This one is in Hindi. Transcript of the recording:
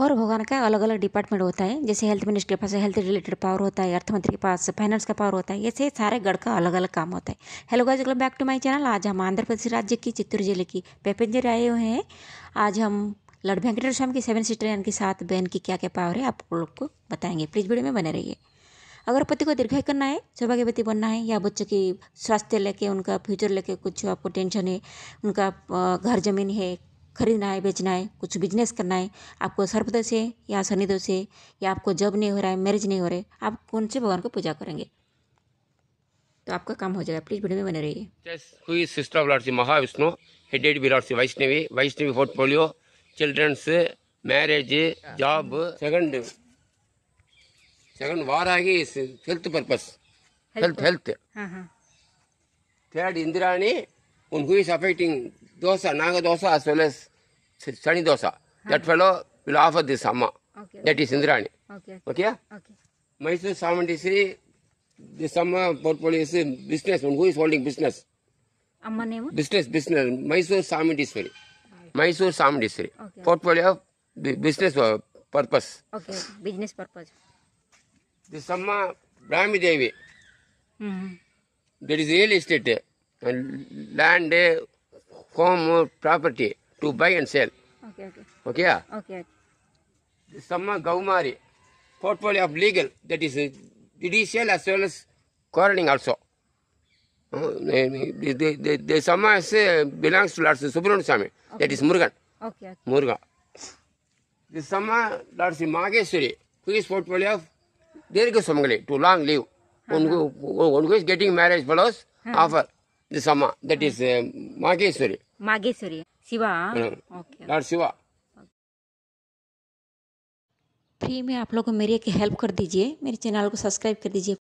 और भगवान का अलग अलग डिपार्टमेंट होता है जैसे हेल्थ मिनिस्ट्री के पास हेल्थ रिलेटेड पावर होता है अर्थमंत्री के पास फाइनेंस का पावर होता है ऐसे सारे गढ़ का अलग अलग काम होता है hello guys welcome back to my channel आज हम आंध्र प्रदेश राज्य की चित्तूर जिले की पैपेंजर आए हुए हैं आज हम लॉर्ड वेंकटेश्वर स्वामी की सेवन सीटर के साथ बहन की क्या क्या पावर है आप लोग को बताएंगे प्लीज़ वीडियो में बने रहिए अगर पति को दीर्घायु करना है सौभाग्यवती बनना है या बच्चों की स्वास्थ्य लेके उनका फ्यूचर लेके कुछ आपको टेंशन है उनका घर जमीन है खरीदना है बेचना है कुछ बिजनेस करना है आपको सर्पदोष है या शनिदोष है या आपको जॉब नहीं हो रहा है मैरिज नहीं हो रहा है आप कौन से भगवान को पूजा करेंगे तो आपका काम हो जाएगा प्लीज वीडियो में बने रहिए sister of lord Shri Mahavishnu headed by lord Vaishnavi Vaishnavi portfolio children's marriage job second second वार आगे health purpose health health third Indrani one who is affecting dosha Naga dosha as Shani dosha that fellow will offer this amma that is Indrani okay Mysore Chamundi Shri this amma portfolio is business who is holding business business business Mysore Chamundeshwari Mysore Chamundeshwari portfolio business purpose business purpose this amma Brahmidevi that is real estate land home property to buy and sell. Okay, okay. Okay, The Okay. Samma Gaumari, portfolio of legal, that is uh, judicial as well as coroning also. Oh, uh, the, the, the, the Samma belongs to Lord Subramanian Swami, okay. that is Murugan. Okay. okay. Murugan. The Samma, Lord Mageshwari, who is portfolio of Dirga Samgali, to long live. -huh. One who, one who is getting marriage fellows, -huh. offer. சமா தட் இஸ் மகேஸ்வரி फ्री में आप लोगों को मेरे एक हेल्प कर दीजिए मेरे चैनल को सब्सक्राइब कर दीजिए